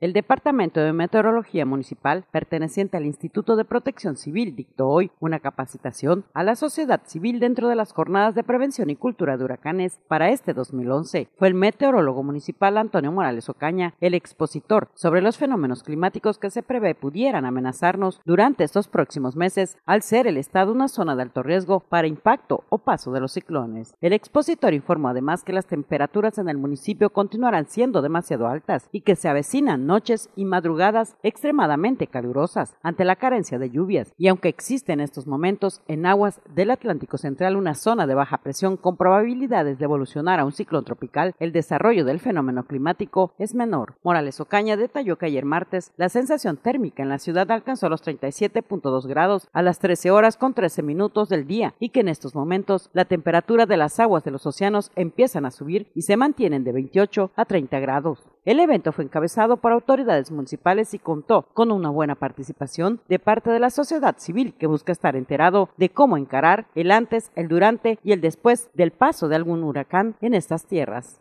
El Departamento de Meteorología Municipal, perteneciente al Instituto de Protección Civil, dictó hoy una capacitación a la sociedad civil dentro de las jornadas de prevención y cultura de huracanes para este 2011. Fue el meteorólogo municipal Antonio Morales Ocaña el expositor sobre los fenómenos climáticos que se prevé pudieran amenazarnos durante estos próximos meses al ser el estado una zona de alto riesgo para impacto o paso de los ciclones. El expositor informó además que las temperaturas en el municipio continuarán siendo demasiado altas y que se avecinan noches y madrugadas extremadamente calurosas ante la carencia de lluvias y aunque existe en estos momentos en aguas del Atlántico Central una zona de baja presión con probabilidades de evolucionar a un ciclón tropical, el desarrollo del fenómeno climático es menor. Morales Ocaña detalló que ayer martes la sensación térmica en la ciudad alcanzó los 37.2 grados a las 13 horas con 13 minutos del día y que en estos momentos la temperatura de las aguas de los océanos empiezan a subir y se mantienen de 28 a 30 grados. El evento fue encabezado por autoridades municipales y contó con una buena participación de parte de la sociedad civil que busca estar enterado de cómo encarar el antes, el durante y el después del paso de algún huracán en estas tierras.